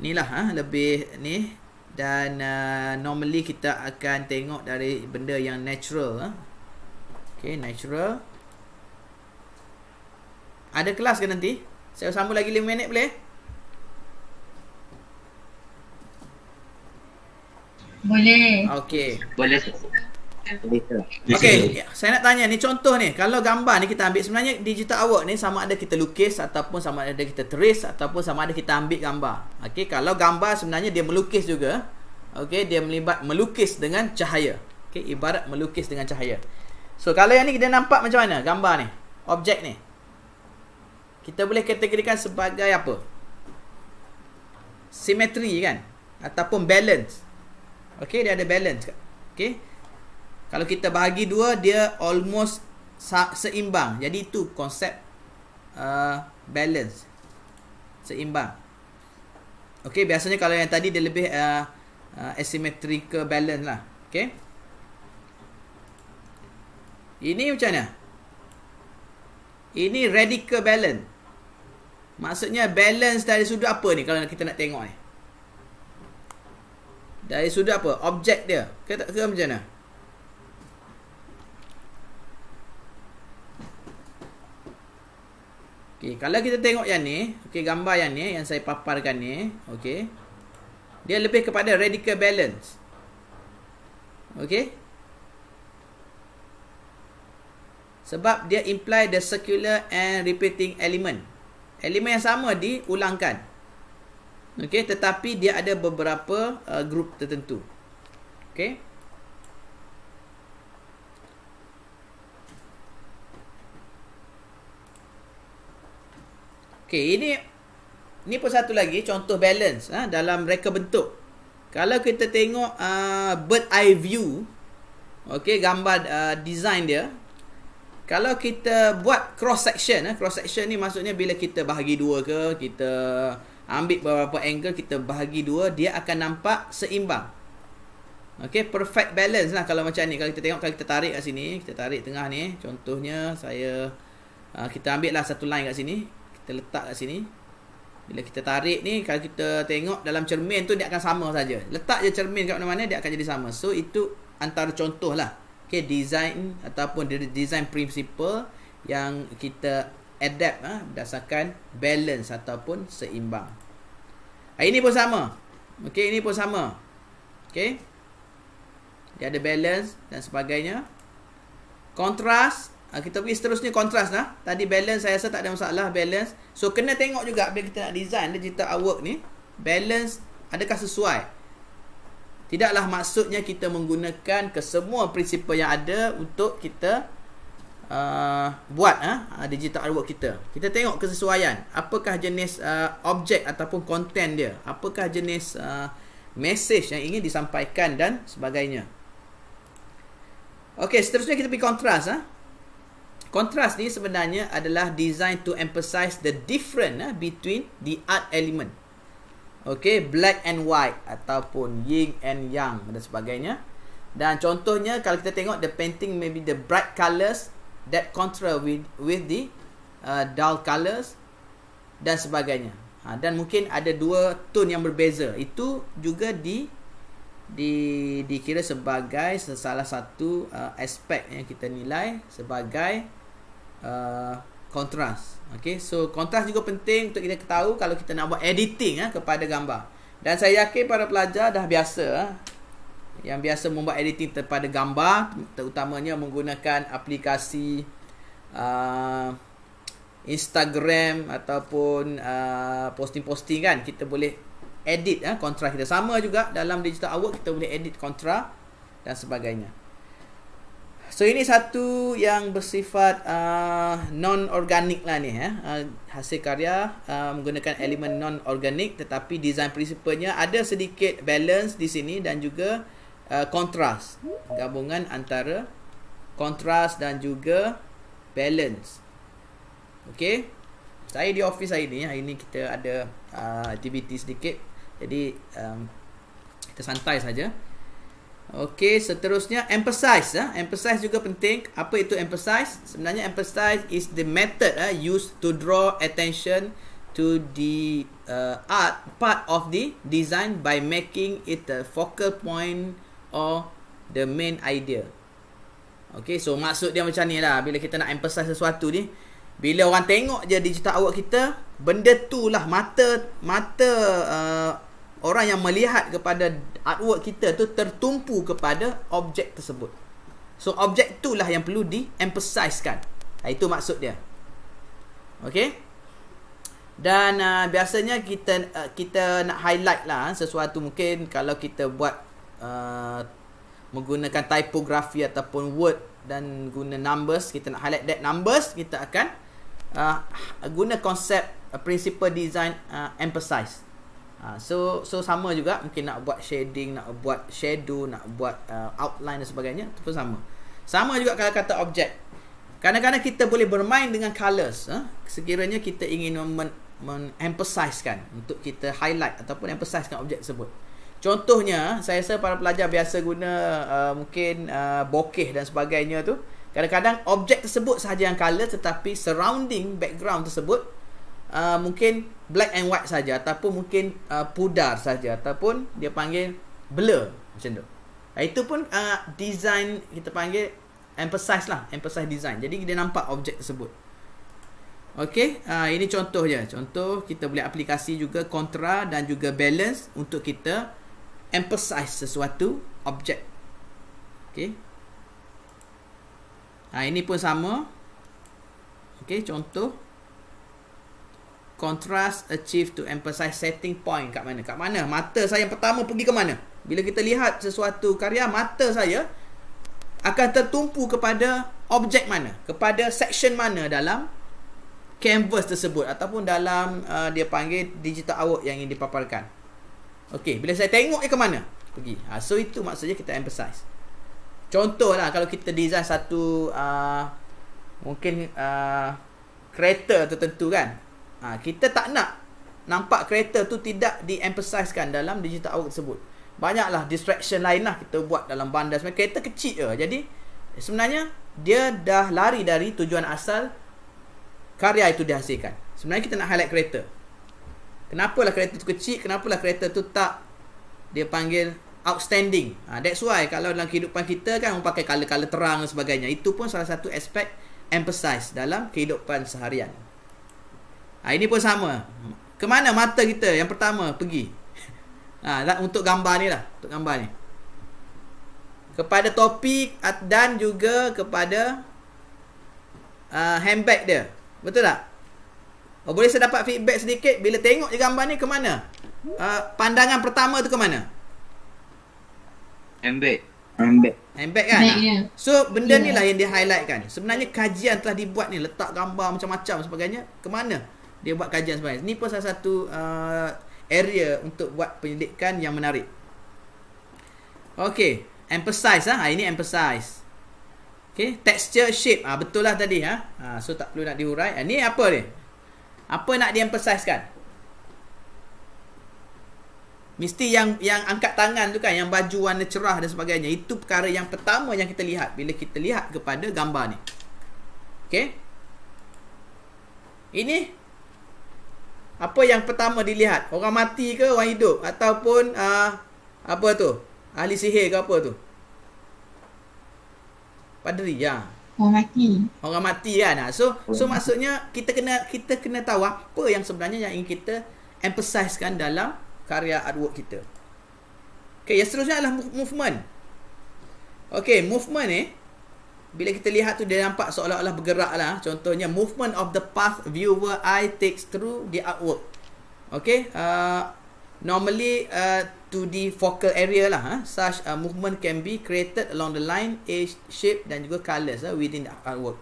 ni lah ha, lebih ni dan uh, normally kita akan tengok dari benda yang natural ha. ok natural ada kelas ke nanti? saya sambung lagi 5 minit boleh? boleh ok boleh Okay, saya nak tanya ni contoh ni. Kalau gambar ni kita ambil sebenarnya digital artwork ni sama ada kita lukis ataupun sama ada kita trace ataupun sama ada kita ambil gambar. Okay, kalau gambar sebenarnya dia melukis juga. Okay, dia melibat melukis dengan cahaya. Okay, ibarat melukis dengan cahaya. So, kalau yang ni kita nampak macam mana gambar ni? Objek ni. Kita boleh kategorikan sebagai apa? Simetri kan? Ataupun balance. Okay, dia ada balance. Okay. Kalau kita bahagi dua, dia almost seimbang. Jadi itu konsep uh, balance. Seimbang. Okey, biasanya kalau yang tadi dia lebih uh, uh, asymmetrical balance lah. Okey. Ini macam mana? Ini radical balance. Maksudnya balance dari sudut apa ni kalau kita nak tengok ni? Dari sudut apa? Objek dia. Kita tak macam mana? Okey, kalau kita tengok yang ni, okey gambar yang ni yang saya paparkan ni, okey. Dia lebih kepada radical balance. Okey. Sebab dia imply the circular and repeating element. Elemen yang sama diulangkan. Okey, tetapi dia ada beberapa uh, group tertentu. Okey. Okey, ini ni pun satu lagi contoh balance ha, dalam reka bentuk. Kalau kita tengok uh, ah, bird eye view, okey gambar uh, design dia. Kalau kita buat cross section, ha, cross section ni maksudnya bila kita bahagi dua ke, kita ambil beberapa angle kita bahagi dua, dia akan nampak seimbang. Okey, perfect balance lah kalau macam ni. Kalau kita tengok kalau kita tarik kat sini, kita tarik tengah ni, contohnya saya Uh, kita ambil lah satu line kat sini kita letak kat sini bila kita tarik ni kalau kita tengok dalam cermin tu dia akan sama saja letak je cermin kat mana-mana dia akan jadi sama so itu antara contoh lah okay, design ataupun design principle yang kita adapt ha, berdasarkan balance ataupun seimbang ah, ini pun sama okay, ini pun sama okay. dia ada balance dan sebagainya contrast Ha, kita pergi seterusnya kontras lah ha? tadi balance saya rasa tak ada masalah balance so kena tengok juga bila kita nak design digital artwork ni balance adakah sesuai tidaklah maksudnya kita menggunakan kesemua prinsip yang ada untuk kita uh, buat uh, digital artwork kita kita tengok kesesuaian apakah jenis uh, objek ataupun content dia apakah jenis uh, message yang ingin disampaikan dan sebagainya ok seterusnya kita pergi kontras ha Contrast ni sebenarnya adalah designed to emphasize the different eh, between the art element. Okay, black and white ataupun yin and yang dan sebagainya. Dan contohnya kalau kita tengok the painting maybe the bright colors that contrast with with the uh, dull colors dan sebagainya. Ha, dan mungkin ada dua tone yang berbeza. Itu juga di di dikira sebagai salah satu uh, aspek yang kita nilai sebagai Uh, contrast. Okay, so contrast juga penting untuk kita ketahui kalau kita nak buat editing ha, kepada gambar. Dan saya yakin para pelajar dah biasa ha, yang biasa membuat editing kepada gambar, terutamanya menggunakan aplikasi uh, Instagram ataupun uh, posting-posting uh, kan kita boleh edit ha, ah, contrast kita sama juga dalam digital artwork kita boleh edit contrast dan sebagainya. So ini satu yang bersifat uh, non-organik lah ni ya. Uh, hasil karya uh, menggunakan elemen non-organik tetapi design prinsipnya ada sedikit balance di sini dan juga kontras. Uh, gabungan antara kontras dan juga balance. Okey. Saya di office hari ni. Hari ni kita ada uh, aktiviti sedikit. Jadi um, kita santai saja. Okey, seterusnya emphasize ah. Emphasize juga penting. Apa itu emphasize? Sebenarnya emphasize is the method ah used to draw attention to the uh, art part of the design by making it the focal point or the main idea. Okey, so maksud dia macam ni lah bila kita nak emphasize sesuatu ni, bila orang tengok je digital awak kita, benda tu lah mata mata uh, orang yang melihat kepada artwork kita tu tertumpu kepada objek tersebut. So objek itulah yang perlu di emphasizekan. Ha, itu maksud dia. Okay. Dan uh, biasanya kita uh, kita nak highlight lah uh, sesuatu mungkin kalau kita buat uh, menggunakan typography ataupun word dan guna numbers kita nak highlight that numbers kita akan uh, guna konsep uh, principle design uh, emphasize Ha, so so sama juga mungkin nak buat shading, nak buat shadow, nak buat uh, outline dan sebagainya, itu pun sama. Sama juga kalau kata objek. Kadang-kadang kita boleh bermain dengan colours. Ha? Sekiranya kita ingin mengemphasiskan men- untuk kita highlight ataupun emphasiskan objek tersebut. Contohnya, ha, saya rasa para pelajar biasa guna uh, mungkin uh, bokeh dan sebagainya tu. Kadang-kadang objek tersebut sahaja yang colour tetapi surrounding background tersebut Ah, mungkin black and white saja ataupun mungkin uh, pudar saja ataupun dia panggil blur macam tu. Ah, itu pun uh, design kita panggil emphasize lah, emphasize design. Jadi dia nampak objek tersebut. Okey, uh, ini contoh je. Contoh kita boleh aplikasi juga kontra dan juga balance untuk kita emphasize sesuatu objek. Okey. Ha, ini pun sama. Okey, contoh contrast achieve to emphasize setting point kat mana kat mana mata saya yang pertama pergi ke mana bila kita lihat sesuatu karya mata saya akan tertumpu kepada objek mana kepada section mana dalam canvas tersebut ataupun dalam uh, dia panggil digital artwork yang ingin dipaparkan okey bila saya tengok dia ke mana pergi ha, so itu maksudnya kita emphasize contohlah kalau kita design satu uh, mungkin uh, kereta tertentu kan ha, kita tak nak nampak kereta tu tidak diemphasiskan dalam digital artwork tersebut banyaklah distraction lain lah kita buat dalam bandar sebenarnya kereta kecil je jadi sebenarnya dia dah lari dari tujuan asal karya itu dihasilkan sebenarnya kita nak highlight kereta kenapalah kereta tu kecil kenapalah kereta tu tak dia panggil outstanding ha, that's why kalau dalam kehidupan kita kan orang pakai color-color terang dan sebagainya itu pun salah satu aspek emphasize dalam kehidupan seharian Ha, ini pun sama. Ke mana mata kita yang pertama pergi? Ha, untuk gambar ni lah. Untuk gambar ni. Kepada topi dan juga kepada uh, handbag dia. Betul tak? Oh, boleh saya dapat feedback sedikit? Bila tengok je gambar ni ke mana? Uh, pandangan pertama tu ke mana? Handbag. Handbag. Handbag kan? Handbag, yeah. So benda yeah. ni ya. lah yang di highlight kan. Sebenarnya kajian telah dibuat ni. Letak gambar macam-macam sebagainya. Ke mana? Ke mana? dia buat kajian sebenarnya. Ni pun salah satu uh, area untuk buat penyelidikan yang menarik. Okay. Emphasize ah. Ha? Ini emphasize. Okay. Texture shape. ha? Betul lah tadi. Ha? ha? So tak perlu nak diurai. Ha? Ni apa ni? Apa nak diemphasize kan? Mesti yang yang angkat tangan tu kan. Yang baju warna cerah dan sebagainya. Itu perkara yang pertama yang kita lihat. Bila kita lihat kepada gambar ni. Okay. Ini apa yang pertama dilihat? Orang mati ke orang hidup ataupun uh, apa tu? Ahli sihir ke apa tu? Padri ya. Orang mati. Orang mati kan. Ah, so so maksudnya kita kena kita kena tahu apa yang sebenarnya yang ingin kita emphasiskan dalam karya artwork kita. Okay, yang seterusnya adalah movement. Okay, movement ni eh, bila kita lihat tu dia nampak seolah-olah bergerak lah contohnya movement of the path viewer eye takes through the artwork okay uh, normally uh, to the focal area lah huh? such a movement can be created along the line age shape dan juga colors huh, within the artwork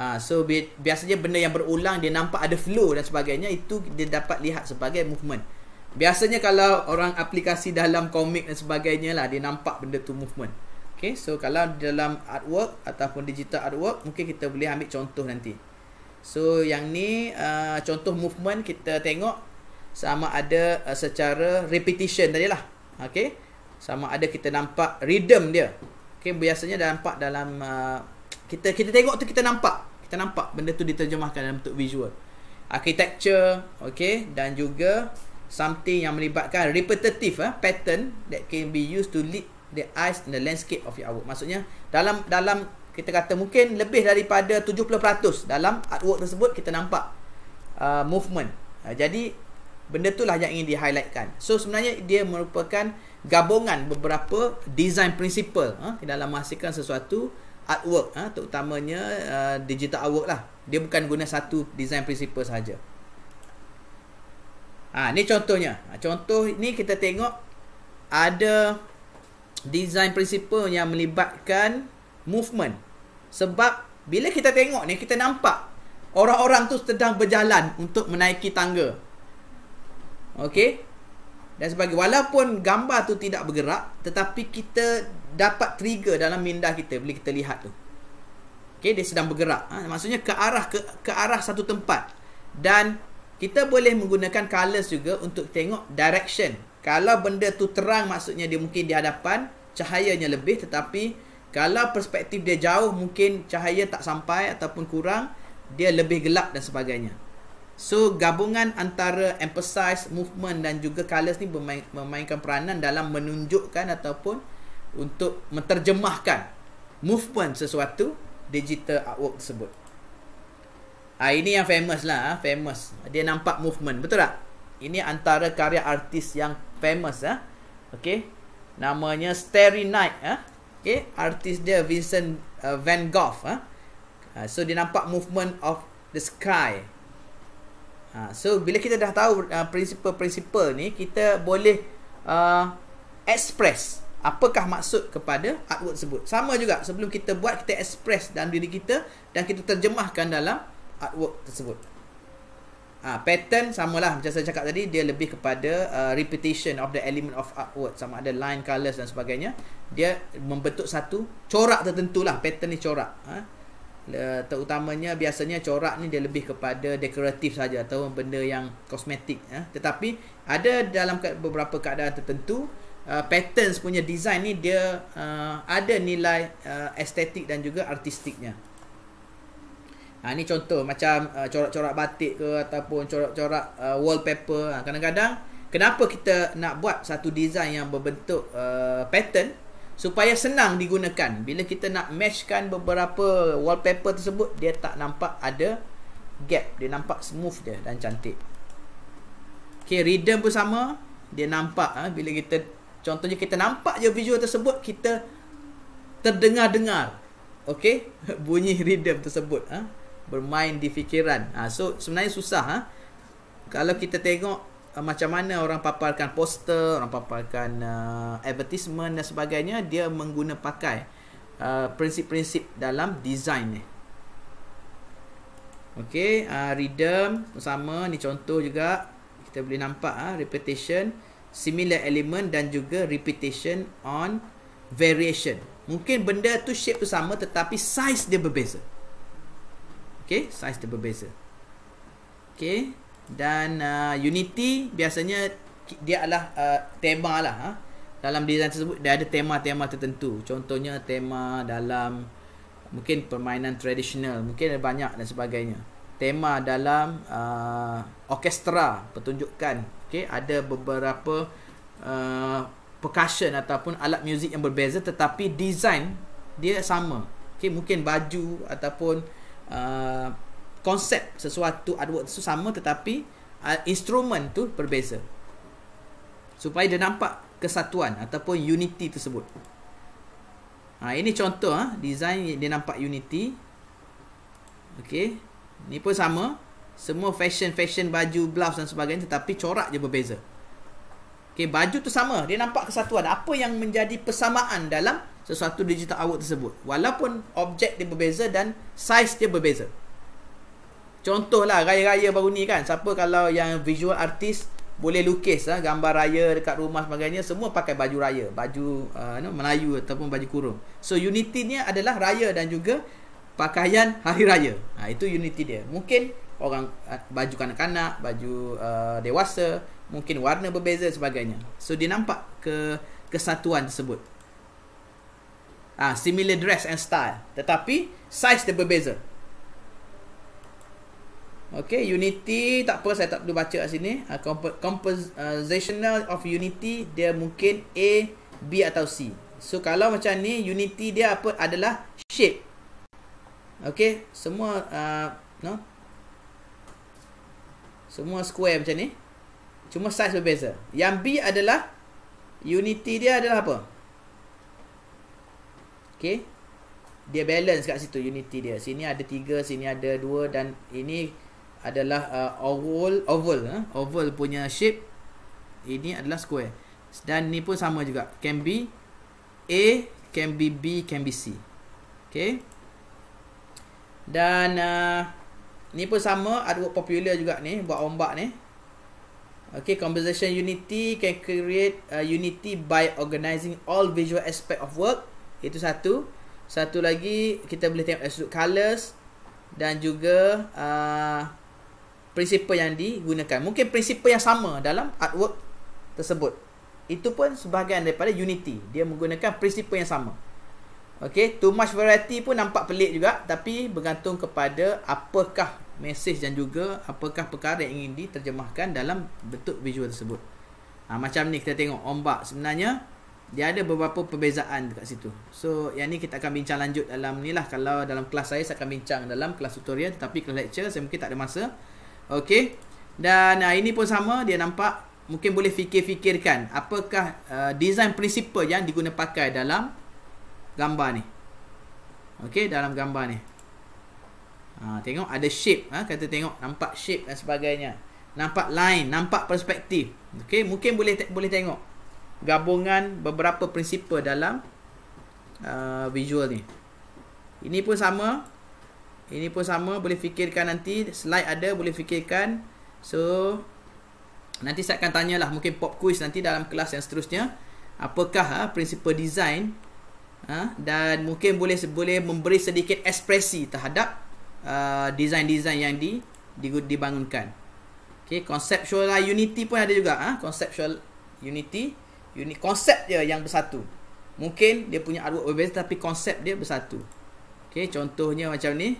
uh, so bi- biasanya benda yang berulang dia nampak ada flow dan sebagainya itu dia dapat lihat sebagai movement biasanya kalau orang aplikasi dalam komik dan sebagainya lah dia nampak benda tu movement Okay, so kalau dalam artwork ataupun digital artwork, mungkin kita boleh ambil contoh nanti. So yang ni uh, contoh movement kita tengok sama ada uh, secara repetition tadi lah. Okay, sama ada kita nampak rhythm dia. Okay, biasanya dah nampak dalam uh, kita kita tengok tu kita nampak kita nampak benda tu diterjemahkan dalam bentuk visual. Architecture, okay, dan juga something yang melibatkan repetitive uh, pattern that can be used to lead the eyes, in the landscape of your artwork. Maksudnya dalam dalam kita kata mungkin lebih daripada 70% dalam artwork tersebut kita nampak uh, movement. Uh, jadi benda itulah yang ingin di-highlightkan. So sebenarnya dia merupakan gabungan beberapa design principle uh, dalam menghasilkan sesuatu artwork uh, terutamanya uh, digital artwork lah. Dia bukan guna satu design principle saja. Ah ha, ni contohnya. Ah, contoh ni kita tengok ada design principle yang melibatkan movement. Sebab bila kita tengok ni kita nampak orang-orang tu sedang berjalan untuk menaiki tangga. Okay. Dan sebagai walaupun gambar tu tidak bergerak tetapi kita dapat trigger dalam minda kita bila kita lihat tu. Okay dia sedang bergerak. Ha? maksudnya ke arah ke, ke arah satu tempat. Dan kita boleh menggunakan colors juga untuk tengok direction kalau benda tu terang maksudnya dia mungkin di hadapan cahayanya lebih tetapi kalau perspektif dia jauh mungkin cahaya tak sampai ataupun kurang dia lebih gelap dan sebagainya. So gabungan antara emphasize, movement dan juga colors ni memainkan peranan dalam menunjukkan ataupun untuk menterjemahkan movement sesuatu digital artwork tersebut. Ah ha, ini yang famous lah, ah, famous. Dia nampak movement, betul tak? Ini antara karya artis yang famous ah. Okey. Namanya Starry Night ah. Okey, artis dia Vincent uh, Van Gogh ah. Uh, so dia nampak movement of the sky. Ha, so bila kita dah tahu prinsip-prinsip uh, prinsipal ni, kita boleh uh, express apakah maksud kepada artwork tersebut. Sama juga sebelum kita buat kita express dalam diri kita dan kita terjemahkan dalam artwork tersebut. Ah, ha, pattern samalah macam saya cakap tadi dia lebih kepada uh, repetition of the element of artwork sama ada line colors dan sebagainya. Dia membentuk satu corak tertentu lah pattern ni corak. Ha? terutamanya biasanya corak ni dia lebih kepada dekoratif saja atau benda yang kosmetik ya tetapi ada dalam beberapa keadaan tertentu uh, patterns punya design ni dia uh, ada nilai uh, estetik dan juga artistiknya Ha, ni contoh macam uh, corak-corak batik ke ataupun corak-corak uh, wallpaper. Ha, kadang-kadang kenapa kita nak buat satu design yang berbentuk uh, pattern supaya senang digunakan. Bila kita nak matchkan beberapa wallpaper tersebut, dia tak nampak ada gap. Dia nampak smooth dia dan cantik. Okay, rhythm pun sama. Dia nampak ha, bila kita, contohnya kita nampak je visual tersebut, kita terdengar-dengar. Okay, bunyi rhythm tersebut. Ha? bermain di fikiran. Ha, so sebenarnya susah ha? kalau kita tengok uh, macam mana orang paparkan poster, orang paparkan uh, advertisement dan sebagainya, dia menggunakan pakai uh, prinsip-prinsip dalam design ni. Okey, uh, rhythm sama ni contoh juga kita boleh nampak ah repetition, similar element dan juga repetition on variation. Mungkin benda tu shape tu sama tetapi size dia berbeza. Okay, saiz dia berbeza okey dan uh, unity biasanya dia adalah uh, tema lah ha? dalam design tersebut dia ada tema-tema tertentu contohnya tema dalam mungkin permainan tradisional mungkin ada banyak dan sebagainya tema dalam uh, orkestra pertunjukan Okay, ada beberapa uh, percussion ataupun alat muzik yang berbeza tetapi design dia sama Okay, mungkin baju ataupun konsep uh, sesuatu artwork itu sama tetapi uh, instrumen tu berbeza supaya dia nampak kesatuan ataupun unity tersebut ha, ini contoh ha, design dia nampak unity Okey, ni pun sama semua fashion-fashion baju, blouse dan sebagainya tetapi corak je berbeza Okey, baju tu sama, dia nampak kesatuan apa yang menjadi persamaan dalam sesuatu digital artwork tersebut walaupun objek dia berbeza dan saiz dia berbeza contohlah raya-raya baru ni kan siapa kalau yang visual artist boleh lukis ha, gambar raya dekat rumah sebagainya semua pakai baju raya baju uh, no, Melayu ataupun baju kurung so unity ni adalah raya dan juga pakaian hari raya ha, itu unity dia mungkin orang baju kanak-kanak baju uh, dewasa mungkin warna berbeza sebagainya so dia nampak ke kesatuan tersebut Ah, ha, similar dress and style, tetapi size dia berbeza. Okay, unity tak apa saya tak perlu baca kat sini. Ha, ah, comp compositional of unity dia mungkin A, B atau C. So kalau macam ni unity dia apa adalah shape. Okay, semua uh, no. Semua square macam ni. Cuma size berbeza. Yang B adalah unity dia adalah apa? Okay. Dia balance kat situ unity dia. Sini ada tiga, sini ada dua dan ini adalah uh, oval, oval, eh? oval punya shape. Ini adalah square. Dan ni pun sama juga. Can be A, can be B, can be C. Okay. Dan uh, ni pun sama. Artwork popular juga ni. Buat ombak ni. Okay. Composition unity can create uh, unity by organizing all visual aspect of work. Itu satu Satu lagi kita boleh tengok dari colors Dan juga uh, Prinsipal yang digunakan Mungkin prinsipal yang sama dalam artwork tersebut Itu pun sebahagian daripada unity Dia menggunakan prinsipal yang sama Okay, too much variety pun nampak pelik juga Tapi bergantung kepada apakah message dan juga apakah perkara yang ingin diterjemahkan dalam bentuk visual tersebut ha, Macam ni kita tengok ombak sebenarnya dia ada beberapa perbezaan dekat situ. So yang ni kita akan bincang lanjut dalam ni lah. Kalau dalam kelas saya, saya akan bincang dalam kelas tutorial. Tapi kelas lecture saya mungkin tak ada masa. Okay. Dan nah ini pun sama. Dia nampak mungkin boleh fikir-fikirkan. Apakah uh, design principle yang pakai dalam gambar ni. Okay. Dalam gambar ni. Ha, tengok ada shape. Ha? Kata tengok nampak shape dan sebagainya. Nampak line. Nampak perspektif. Okay. Mungkin boleh boleh tengok gabungan beberapa prinsip dalam uh, visual ni ini pun sama ini pun sama boleh fikirkan nanti slide ada boleh fikirkan so nanti saya akan tanyalah mungkin pop quiz nanti dalam kelas yang seterusnya apakah uh, ah, prinsipal design uh, dan mungkin boleh boleh memberi sedikit ekspresi terhadap uh, design-design uh, yang di, di dibangunkan Okay, conceptual lah. unity pun ada juga ah uh, conceptual unity unik konsep dia yang bersatu mungkin dia punya artwork berbeza tapi konsep dia bersatu okey contohnya macam ni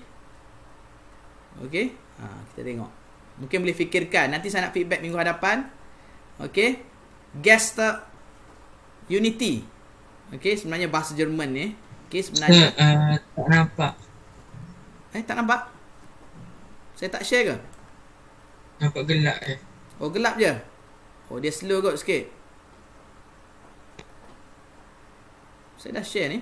okey ha kita tengok mungkin boleh fikirkan nanti saya nak feedback minggu hadapan okey guest unity okey sebenarnya bahasa jerman ni okey sebenarnya uh, uh, tak nampak eh tak nampak saya tak share ke nampak gelap eh oh gelap je oh dia slow kot sikit Saya dah share ni.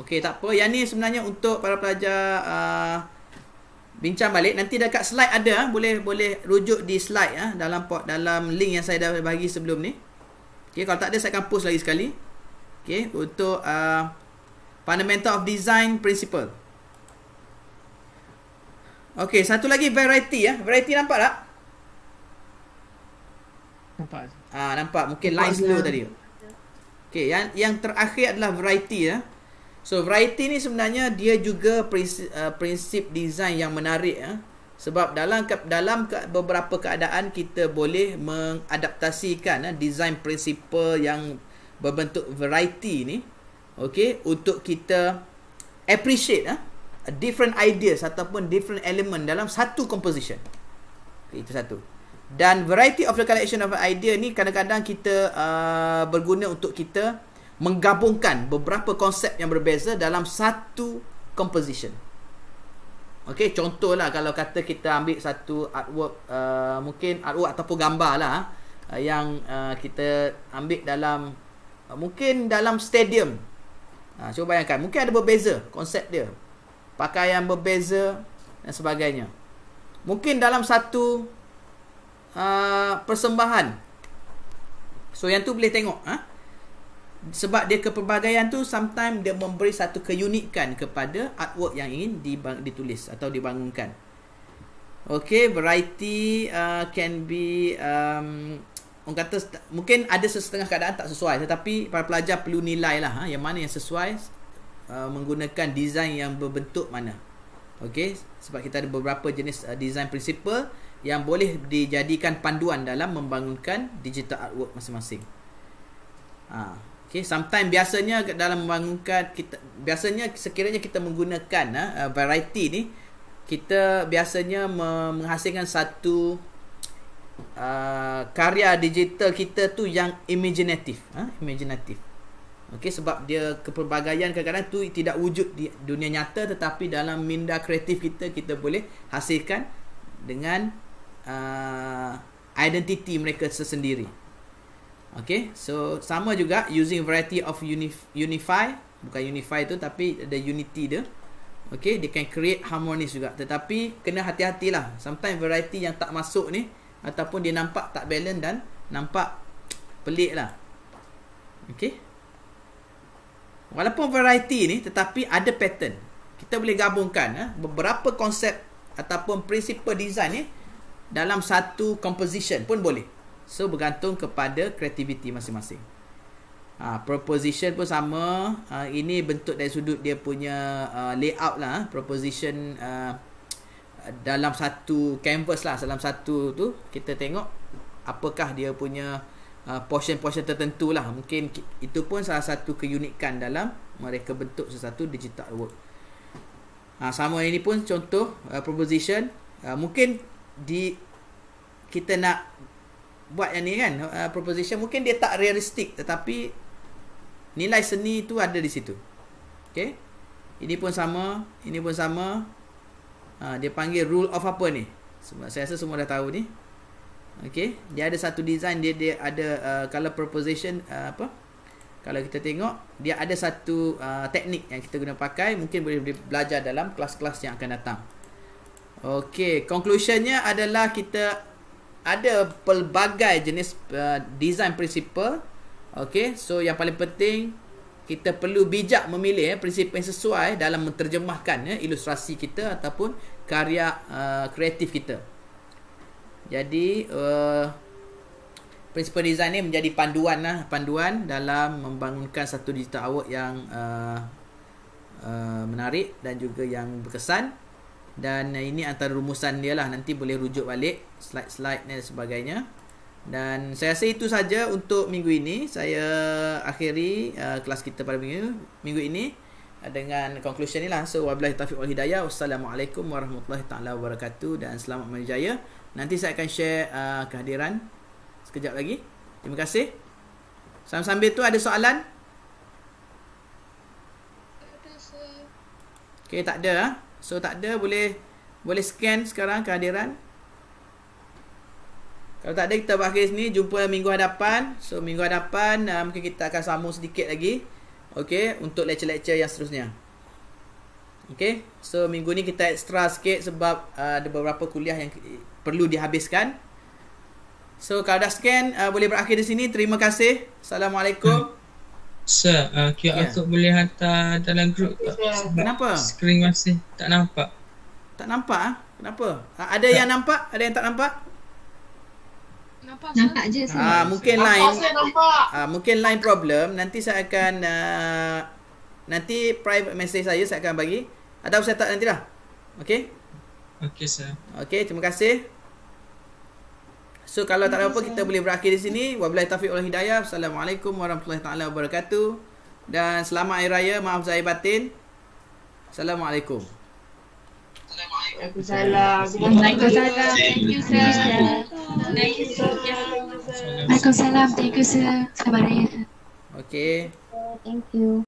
Okey, tak apa. Yang ni sebenarnya untuk para pelajar uh, bincang balik. Nanti dekat slide ada, ah, boleh boleh rujuk di slide ah uh, dalam dalam link yang saya dah bagi sebelum ni. Okey, kalau tak ada saya akan post lagi sekali. Okey, untuk uh, fundamental of design principle. Okey, satu lagi variety ya. Uh. Variety nampak tak? Nampak. Ha, nampak mungkin line slow lah. tadi. Okay, yang yang terakhir adalah variety ya. So variety ni sebenarnya dia juga prinsip, uh, ah, prinsip design yang menarik ya. Sebab dalam dalam beberapa keadaan kita boleh mengadaptasikan ya, design principle yang berbentuk variety ni Okay, untuk kita appreciate ya, a different ideas ataupun different element dalam satu composition. Okay, itu satu dan variety of the collection of idea ni kadang-kadang kita uh, berguna untuk kita menggabungkan beberapa konsep yang berbeza dalam satu composition. Okey, contohlah kalau kata kita ambil satu artwork uh, mungkin artwork ataupun gambarlah uh, yang uh, kita ambil dalam uh, mungkin dalam stadium. Uh, cuba bayangkan, mungkin ada berbeza konsep dia. Pakaian berbeza dan sebagainya. Mungkin dalam satu uh, persembahan. So yang tu boleh tengok Ha? Sebab dia keperbagaian tu sometimes dia memberi satu keunikan kepada artwork yang ingin ditulis atau dibangunkan. Okay, variety uh, can be um orang kata mungkin ada setengah keadaan tak sesuai tetapi para pelajar perlu nilai lah ha? yang mana yang sesuai uh, menggunakan design yang berbentuk mana. Okay, sebab kita ada beberapa jenis uh, design principle yang boleh dijadikan panduan dalam membangunkan digital artwork masing-masing. Ha. Okay, sometimes biasanya dalam membangunkan kita biasanya sekiranya kita menggunakan ha, uh, variety ni kita biasanya menghasilkan satu uh, karya digital kita tu yang imaginatif, uh, ha, imaginatif. Okay, sebab dia keperbagaian kadang-kadang tu tidak wujud di dunia nyata tetapi dalam minda kreatif kita kita boleh hasilkan dengan uh, identity mereka sendiri. Okay, so sama juga using variety of unif- unify, bukan unify tu tapi the unity dia. Okay, they can create harmonies juga. Tetapi kena hati hati lah. Sometimes variety yang tak masuk ni ataupun dia nampak tak balance dan nampak pelik lah. Okay. Walaupun variety ni tetapi ada pattern. Kita boleh gabungkan eh, beberapa konsep ataupun prinsip design ni eh, dalam satu composition pun boleh. So bergantung kepada kreativiti masing-masing. Ha, proposition pun sama. Ha, ini bentuk dari sudut dia punya uh, layout lah. Ha. Proposition uh, dalam satu canvas lah. Dalam satu tu kita tengok apakah dia punya portion-portion uh, tertentu lah. Mungkin itu pun salah satu keunikan dalam mereka bentuk sesuatu digital work. Ha, sama ini pun contoh uh, proposition. Uh, mungkin di kita nak buat yang ni kan uh, proposition mungkin dia tak realistik tetapi nilai seni tu ada di situ okey ini pun sama ini pun sama uh, dia panggil rule of apa ni sebab saya rasa semua dah tahu ni okey dia ada satu design dia dia ada uh, kalau proposition uh, apa kalau kita tengok dia ada satu uh, teknik yang kita guna pakai mungkin boleh belajar dalam kelas-kelas yang akan datang Okey, conclusionnya adalah kita ada pelbagai jenis uh, design prinsipal. Okey, so yang paling penting kita perlu bijak memilih eh, prinsip yang sesuai dalam menterjemahkan eh, ilustrasi kita ataupun karya uh, kreatif kita. Jadi uh, prinsip design ini menjadi panduan lah, panduan dalam membangunkan satu digital artwork yang uh, uh, menarik dan juga yang berkesan dan ini antara rumusan dia lah nanti boleh rujuk balik slide-slide dan sebagainya dan saya rasa itu saja untuk minggu ini saya akhiri uh, kelas kita pada minggu minggu ini uh, dengan conclusion ni lah so wabillahi taufiq wal hidayah wassalamualaikum warahmatullahi taala wabarakatuh dan selamat menjaya nanti saya akan share uh, kehadiran sekejap lagi terima kasih sambil-sambil tu ada soalan Okay, tak ada ha? So tak ada boleh boleh scan sekarang kehadiran. Kalau tak ada kita buat kes ni jumpa minggu hadapan. So minggu hadapan uh, mungkin kita akan sambung sedikit lagi. Okey untuk lecture-lecture yang seterusnya. Okey. So minggu ni kita extra sikit sebab uh, ada beberapa kuliah yang perlu dihabiskan. So kalau dah scan uh, boleh berakhir di sini. Terima kasih. Assalamualaikum. Sir, uh, QR yeah. code boleh hantar dalam grup tak? Sebab Kenapa? Screen masih tak nampak. Tak nampak ah? Kenapa? Ah, ada tak. yang nampak? Ada yang tak nampak? Nampak je sebenarnya. Ah, mungkin line. Nampak. Ah, mungkin line problem. Nanti saya akan uh, nanti private message saya saya akan bagi. Atau saya tak nantilah. Okey? Okey, sir. Okey, terima kasih. So kalau tak ada apa kita boleh berakhir di sini. Wabillahi taufiq wal hidayah. Assalamualaikum warahmatullahi taala wabarakatuh. Dan selamat hari raya, maaf saya batin. Assalamualaikum. Assalamualaikum. Waalaikumsalam. Thank you sir. Thank you sir. Waalaikumsalam. Thank you sir. Selamat raya. Okay. Thank you.